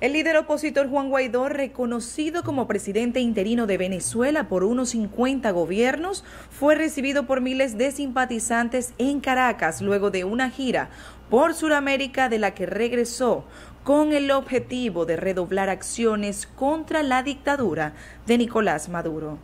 El líder opositor Juan Guaidó, reconocido como presidente interino de Venezuela por unos 50 gobiernos, fue recibido por miles de simpatizantes en Caracas luego de una gira por Sudamérica de la que regresó con el objetivo de redoblar acciones contra la dictadura de Nicolás Maduro.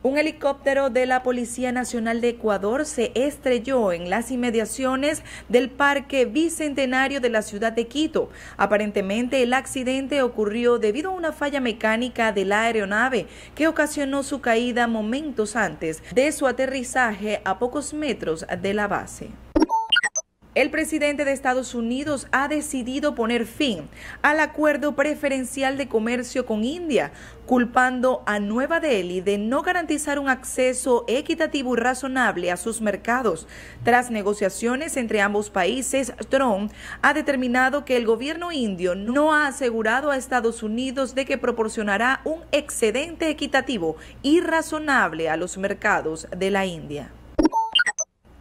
Un helicóptero de la Policía Nacional de Ecuador se estrelló en las inmediaciones del Parque Bicentenario de la ciudad de Quito. Aparentemente el accidente ocurrió debido a una falla mecánica de la aeronave que ocasionó su caída momentos antes de su aterrizaje a pocos metros de la base el presidente de Estados Unidos ha decidido poner fin al acuerdo preferencial de comercio con India, culpando a Nueva Delhi de no garantizar un acceso equitativo y razonable a sus mercados. Tras negociaciones entre ambos países, Trump ha determinado que el gobierno indio no ha asegurado a Estados Unidos de que proporcionará un excedente equitativo y razonable a los mercados de la India.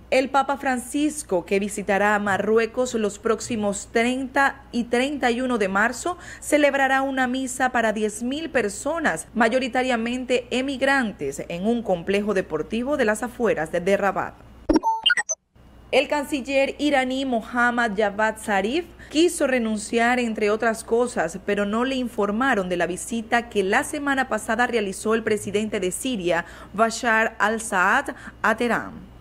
El Papa Francisco, que visitará Marruecos los próximos 30 y 31 de marzo, celebrará una misa para 10.000 personas, mayoritariamente emigrantes, en un complejo deportivo de las afueras de Rabat. El canciller iraní Mohammad Javad Zarif quiso renunciar, entre otras cosas, pero no le informaron de la visita que la semana pasada realizó el presidente de Siria, Bashar al saad a Teherán.